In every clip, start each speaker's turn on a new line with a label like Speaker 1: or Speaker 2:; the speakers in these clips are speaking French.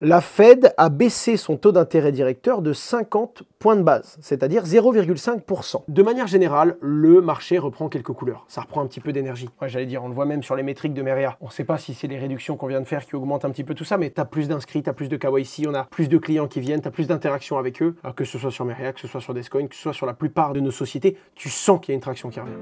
Speaker 1: la Fed a baissé son taux d'intérêt directeur de 50 points de base, c'est-à-dire 0,5%. De manière générale, le marché reprend quelques couleurs. Ça reprend un petit peu d'énergie. Moi, j'allais dire, on le voit même sur les métriques de Meria. On ne sait pas si c'est les réductions qu'on vient de faire qui augmentent un petit peu tout ça, mais tu as plus d'inscrits, tu as plus de KYC, on a plus de clients qui viennent, tu as plus d'interactions avec eux, que ce soit sur Meria, que ce soit sur Descoin, que ce soit sur la plupart de nos sociétés, tu sens qu'il y a une traction qui revient.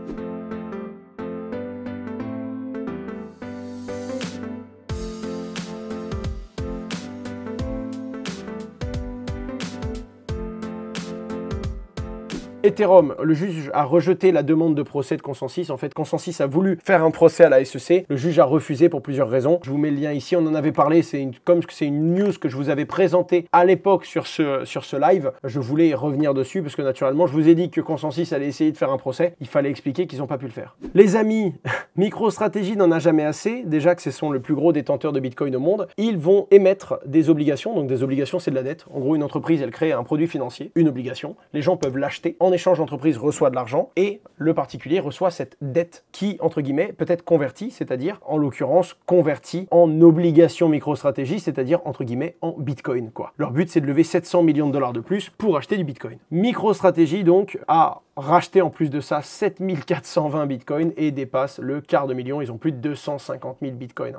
Speaker 1: Ethereum, le juge a rejeté la demande de procès de Consensus. En fait, Consensus a voulu faire un procès à la SEC. Le juge a refusé pour plusieurs raisons. Je vous mets le lien ici. On en avait parlé. C'est une, comme c'est une news que je vous avais présentée à l'époque sur ce, sur ce live. Je voulais revenir dessus parce que naturellement, je vous ai dit que Consensus allait essayer de faire un procès. Il fallait expliquer qu'ils n'ont pas pu le faire. Les amis, MicroStrategy n'en a jamais assez. Déjà que ce sont le plus gros détenteur de Bitcoin au monde. Ils vont émettre des obligations. Donc des obligations, c'est de la dette. En gros, une entreprise, elle crée un produit financier, une obligation. Les gens peuvent l'acheter en échange, d'entreprise reçoit de l'argent et le particulier reçoit cette dette qui, entre guillemets, peut être convertie, c'est-à-dire en l'occurrence convertie en obligation microstratégie, c'est-à-dire entre guillemets en bitcoin. Quoi. Leur but, c'est de lever 700 millions de dollars de plus pour acheter du bitcoin. MicroStratégie, donc, a racheté en plus de ça 7420 bitcoins et dépasse le quart de million. Ils ont plus de 250 000 bitcoins.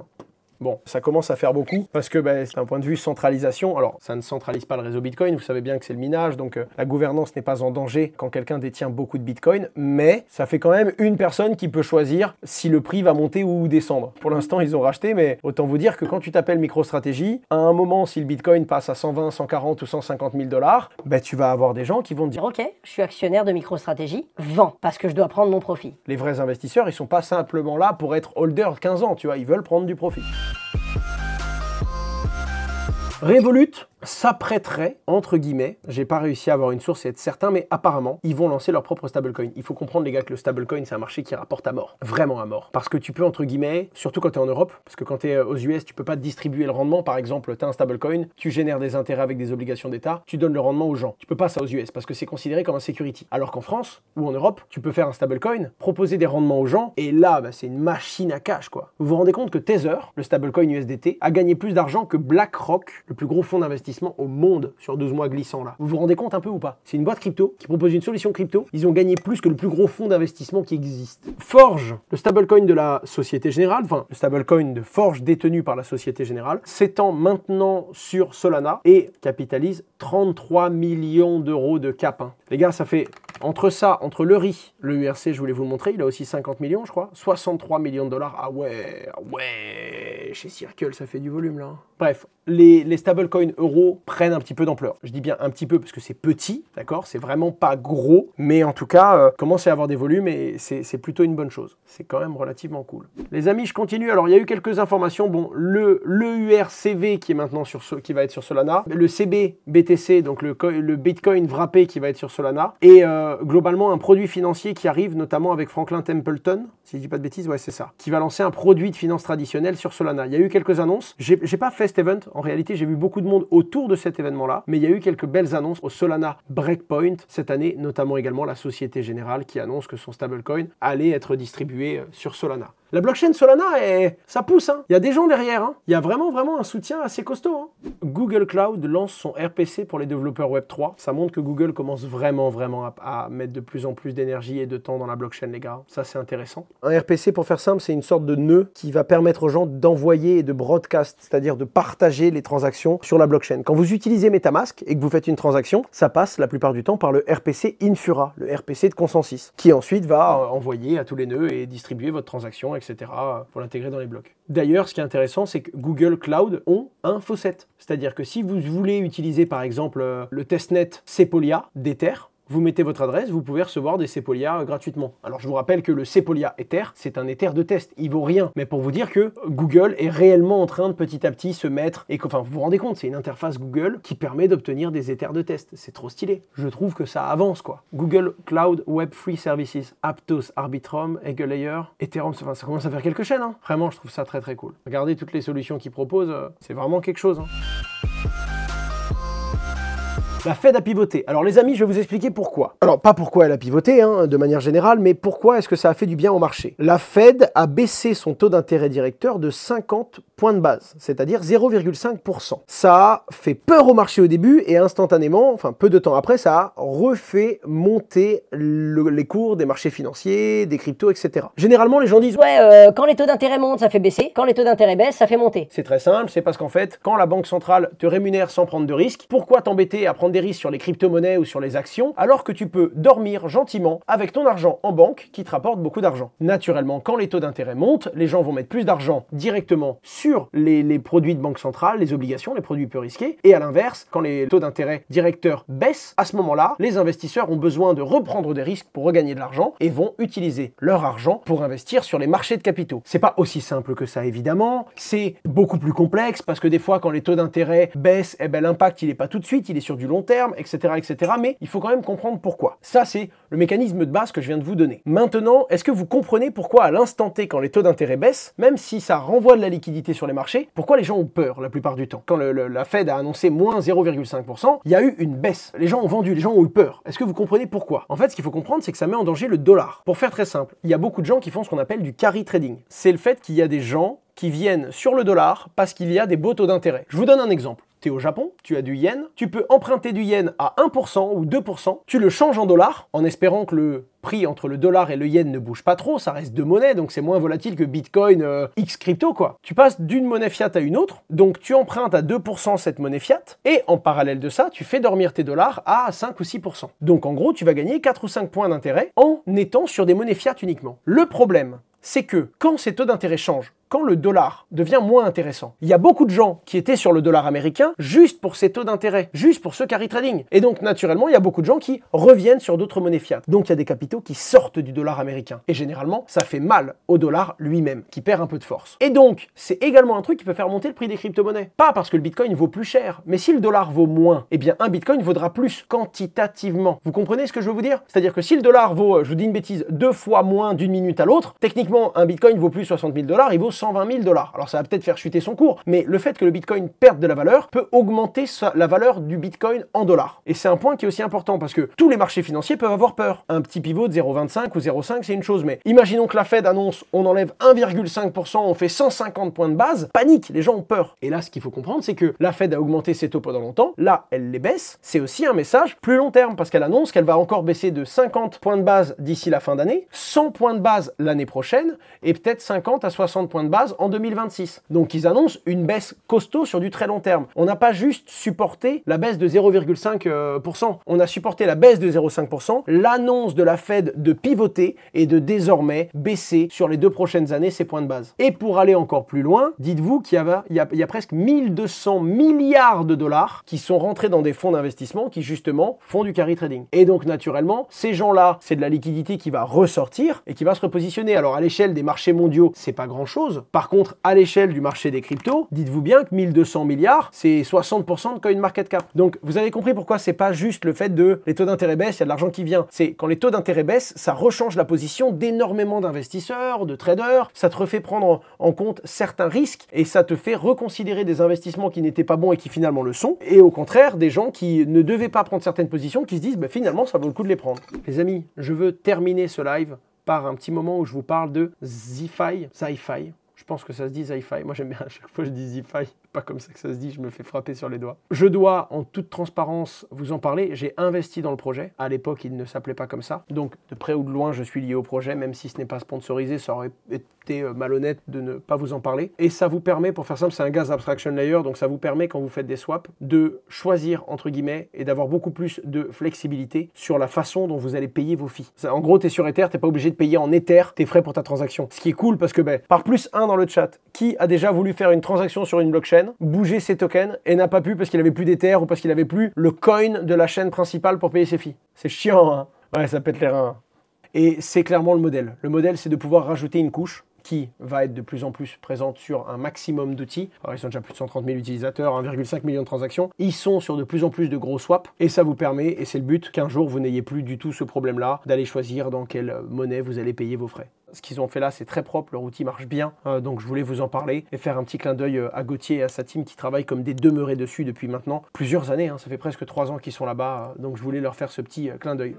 Speaker 1: Bon, ça commence à faire beaucoup parce que ben, c'est un point de vue centralisation. Alors, ça ne centralise pas le réseau Bitcoin, vous savez bien que c'est le minage, donc euh, la gouvernance n'est pas en danger quand quelqu'un détient beaucoup de Bitcoin, mais ça fait quand même une personne qui peut choisir si le prix va monter ou descendre. Pour l'instant, ils ont racheté, mais autant vous dire que quand tu t'appelles MicroStratégie, à un moment, si le Bitcoin passe à 120, 140 ou 150 000 dollars, ben, tu vas avoir des gens qui vont dire Ok, je suis actionnaire de MicroStratégie, vends parce que je dois prendre mon profit. Les vrais investisseurs, ils sont pas simplement là pour être holder 15 ans, tu vois, ils veulent prendre du profit. Revolut s'apprêterait, entre guillemets, j'ai pas réussi à avoir une source et être certain, mais apparemment, ils vont lancer leur propre stablecoin. Il faut comprendre, les gars, que le stablecoin, c'est un marché qui rapporte à mort. Vraiment à mort. Parce que tu peux, entre guillemets, surtout quand tu es en Europe, parce que quand tu es euh, aux US, tu peux pas distribuer le rendement. Par exemple, tu as un stablecoin, tu génères des intérêts avec des obligations d'État, tu donnes le rendement aux gens. Tu peux pas ça aux US, parce que c'est considéré comme un security. Alors qu'en France ou en Europe, tu peux faire un stablecoin, proposer des rendements aux gens, et là, bah, c'est une machine à cash, quoi. Vous vous rendez compte que Tether, le stablecoin USDT, a gagné plus d'argent que BlackRock le plus gros fonds d'investissement au monde sur 12 mois glissant là. Vous vous rendez compte un peu ou pas C'est une boîte crypto qui propose une solution crypto. Ils ont gagné plus que le plus gros fonds d'investissement qui existe. Forge, le stablecoin de la Société Générale, enfin le stablecoin de Forge détenu par la Société Générale, s'étend maintenant sur Solana et capitalise 33 millions d'euros de cap. Hein. Les gars, ça fait entre ça, entre le riz, le URC, je voulais vous le montrer, il a aussi 50 millions, je crois. 63 millions de dollars. Ah ouais, ah ouais, chez Circle, ça fait du volume là. Bref, les, les stablecoins euros prennent un petit peu d'ampleur. Je dis bien un petit peu parce que c'est petit, d'accord C'est vraiment pas gros, mais en tout cas, euh, commencez à avoir des volumes et c'est plutôt une bonne chose. C'est quand même relativement cool. Les amis, je continue. Alors, il y a eu quelques informations. Bon, le, le URCV qui est maintenant sur qui va être sur Solana, le CBBTC, donc le, le Bitcoin wrappé qui va être sur Solana, et euh, euh, globalement un produit financier qui arrive, notamment avec Franklin Templeton, si je dis pas de bêtises, ouais, c'est ça, qui va lancer un produit de finance traditionnelle sur Solana. Il y a eu quelques annonces. J'ai pas fait cet event. En réalité, j'ai vu beaucoup de monde autour de cet événement-là, mais il y a eu quelques belles annonces au Solana Breakpoint cette année, notamment également la Société Générale qui annonce que son stablecoin allait être distribué euh, sur Solana. La blockchain Solana, ça pousse. Hein. Il y a des gens derrière. Hein. Il y a vraiment, vraiment un soutien assez costaud. Hein. Google Cloud lance son RPC pour les développeurs Web3. Ça montre que Google commence vraiment, vraiment à, à mettre de plus en plus d'énergie et de temps dans la blockchain, les gars. Ça, c'est intéressant. Un RPC, pour faire simple, c'est une sorte de nœud qui va permettre aux gens d'envoyer et de broadcast, c'est-à-dire de partager les transactions sur la blockchain. Quand vous utilisez MetaMask et que vous faites une transaction, ça passe la plupart du temps par le RPC Infura, le RPC de consensus, qui ensuite va euh, envoyer à tous les nœuds et distribuer votre transaction etc., pour l'intégrer dans les blocs. D'ailleurs, ce qui est intéressant, c'est que Google Cloud ont un faucet. C'est-à-dire que si vous voulez utiliser par exemple euh, le testnet Sepolia d'Ether, vous mettez votre adresse, vous pouvez recevoir des Sepolia euh, gratuitement. Alors je vous rappelle que le Sepolia Ether, c'est un Ether de test, il vaut rien. Mais pour vous dire que Google est réellement en train de petit à petit se mettre, et qu'enfin vous vous rendez compte, c'est une interface Google qui permet d'obtenir des Ethers de test. C'est trop stylé. Je trouve que ça avance quoi. Google Cloud Web Free Services, Aptos, Arbitrum, Eagle Layer, Ethereum, ça commence à faire quelques chaînes. Hein. Vraiment, je trouve ça très très cool. Regardez toutes les solutions qu'ils proposent, euh, c'est vraiment quelque chose. Hein. La bah, Fed a pivoté. Alors les amis, je vais vous expliquer pourquoi. Alors pas pourquoi elle a pivoté hein, de manière générale, mais pourquoi est-ce que ça a fait du bien au marché. La Fed a baissé son taux d'intérêt directeur de 50 points de base, c'est-à-dire 0,5%. Ça a fait peur au marché au début et instantanément, enfin peu de temps après, ça a refait monter les cours des marchés financiers, des cryptos, etc. Généralement, les gens disent ouais, euh, quand les taux d'intérêt montent, ça fait baisser, quand les taux d'intérêt baissent, ça fait monter. C'est très simple, c'est parce qu'en fait, quand la banque centrale te rémunère sans prendre de risque, pourquoi t'embêter à prendre des sur les crypto-monnaies ou sur les actions, alors que tu peux dormir gentiment avec ton argent en banque qui te rapporte beaucoup d'argent. Naturellement, quand les taux d'intérêt montent, les gens vont mettre plus d'argent directement sur les, produits de banque centrale, les obligations, les produits peu risqués, et à l'inverse, quand les taux d'intérêt directeurs baissent, à ce moment-là, les investisseurs ont besoin de reprendre des risques pour regagner de l'argent et vont utiliser leur argent pour investir sur les marchés de capitaux. C'est pas aussi simple que ça évidemment, c'est beaucoup plus complexe parce que des fois quand les taux d'intérêt baissent, eh ben, l'impact il est pas tout de suite, il est sur du long terme, etc., etc. Mais il faut quand même comprendre pourquoi. Ça, c'est le mécanisme de base que je viens de vous donner. Maintenant, est-ce que vous comprenez pourquoi à l'instant T, quand les taux d'intérêt baissent, même si ça renvoie de la liquidité sur les marchés, pourquoi les gens ont peur la plupart du temps Quand la Fed a annoncé moins 0,5%, il y a eu une baisse. Les gens ont vendu, les gens ont eu peur. Est-ce que vous comprenez pourquoi En fait, ce qu'il faut comprendre, c'est que ça met en danger le dollar. Pour faire très simple, il y a beaucoup de gens qui font ce qu'on appelle du carry trading. C'est le fait qu'il y a des gens qui viennent sur le dollar parce qu'il y a des beaux taux d'intérêt. Je vous donne un exemple au Japon, tu as du yen, tu peux emprunter du yen à 1% ou 2%, tu le changes en dollars en espérant que le prix entre le dollar et le yen ne bouge pas trop, ça reste deux monnaies, donc c'est moins volatile que Bitcoin euh, X crypto quoi. Tu passes d'une monnaie fiat à une autre, donc tu empruntes à 2% cette monnaie fiat, et en parallèle de ça, tu fais dormir tes dollars à 5 ou 6%. Donc en gros, tu vas gagner 4 ou 5 points d'intérêt en étant sur des monnaies fiat uniquement. Le problème, c'est que quand ces taux d'intérêt changent, quand le dollar devient moins intéressant. Il y a beaucoup de gens qui étaient sur le dollar américain juste pour ses taux d'intérêt, juste pour ce carry trading. Et donc naturellement, il y a beaucoup de gens qui reviennent sur d'autres monnaies fiat. Donc il y a des capitaux qui sortent du dollar américain. Et généralement, ça fait mal au dollar lui-même, qui perd un peu de force. Et donc, c'est également un truc qui peut faire monter le prix des crypto-monnaies. Pas parce que le bitcoin vaut plus cher, mais si le dollar vaut moins, eh bien un bitcoin vaudra plus quantitativement. Vous comprenez ce que je veux vous dire C'est-à-dire que si le dollar vaut, euh, je vous dis une bêtise, deux fois moins d'une minute à l'autre, techniquement, un bitcoin vaut plus 60 000 dollars, il vaut 120 000 dollars. Alors ça va peut-être faire chuter son cours, mais le fait que le Bitcoin perde de la valeur peut augmenter la valeur du Bitcoin en dollars. Et c'est un point qui est aussi important parce que tous les marchés financiers peuvent avoir peur. Un petit pivot de 0,25 ou 0,5, c'est une chose, mais imaginons que la Fed annonce on enlève 1,5%, on fait 150 points de base, panique, les gens ont peur. Et là, ce qu'il faut comprendre, c'est que la Fed a augmenté ses taux pendant longtemps, là, elle les baisse, c'est aussi un message plus long terme parce qu'elle annonce qu'elle va encore baisser de 50 points de base d'ici la fin d'année, 100 points de base l'année prochaine et peut-être 50 à 60 points de base en 2026. Donc ils annoncent une baisse costaud sur du très long terme. On n'a pas juste supporté la baisse de 0,5%, euh, on a supporté la baisse de 0,5%, l'annonce de la Fed de pivoter et de désormais baisser sur les deux prochaines années ses points de base. Et pour aller encore plus loin, dites-vous qu'il y, il y, a presque 1200 milliards de dollars qui sont rentrés dans des fonds d'investissement qui justement font du carry trading. Et donc naturellement, ces gens-là, c'est de la liquidité qui va ressortir et qui va se repositionner. Alors à l'échelle des marchés mondiaux, c'est pas grand-chose, par contre, à l'échelle du marché des cryptos, dites-vous bien que 1200 milliards, c'est 60% de cap. Donc, vous avez compris pourquoi c'est pas juste le fait de les taux d'intérêt baissent, il y a de l'argent qui vient. C'est quand les taux d'intérêt baissent, ça rechange la position d'énormément d'investisseurs, de traders, ça te refait prendre en compte certains risques et ça te fait reconsidérer des investissements qui n'étaient pas bons et qui finalement le sont. Et au contraire, des gens qui ne devaient pas prendre certaines positions, qui se disent bah, finalement ça vaut le coup de les prendre. Les amis, je veux terminer ce live par un petit moment où je vous parle de ZiFi, ZiFi, je pense que ça se dit Zi-Fi. Moi, j'aime bien à chaque fois je dis Zi-Fi comme ça que ça se dit, je me fais frapper sur les doigts. Je dois, en toute transparence, vous en parler. J'ai investi dans le projet. À l'époque, il ne s'appelait pas comme ça. Donc, de près ou de loin, je suis lié au projet, même si ce n'est pas sponsorisé, ça aurait été euh, malhonnête de ne pas vous en parler. Et ça vous permet, pour faire simple, c'est un gaz abstraction layer, donc ça vous permet, quand vous faites des swaps, de choisir, entre guillemets, et d'avoir beaucoup plus de flexibilité sur la façon dont vous allez payer vos fees. en gros, tu es sur Ether, t'es pas obligé de payer en Ether tes frais pour ta transaction. Ce qui est cool parce que, ben, par plus un dans le chat, qui a déjà voulu faire une transaction sur une blockchain bouger ses tokens et n'a pas pu parce qu'il avait plus d'Ether ou parce qu'il avait plus le coin de la chaîne principale pour payer ses filles. C'est chiant, hein Ouais, ça pète les reins. Et c'est clairement le modèle. Le modèle, c'est de pouvoir rajouter une couche qui va être de plus en plus présente sur un maximum d'outils. ils sont déjà plus de 130 000 utilisateurs, 1,5 million de transactions. Ils sont sur de plus en plus de gros swaps et ça vous permet, et c'est le but, qu'un jour vous n'ayez plus du tout ce problème-là d'aller choisir dans quelle monnaie vous allez payer vos frais. Ce qu'ils ont fait là, c'est très propre, leur outil marche bien, euh, donc je voulais vous en parler et faire un petit clin d'œil euh, à Gauthier et à sa team qui travaillent comme des demeurés dessus depuis maintenant plusieurs années, hein. ça fait presque trois ans qu'ils sont là-bas, euh, donc je voulais leur faire ce petit clin d'œil.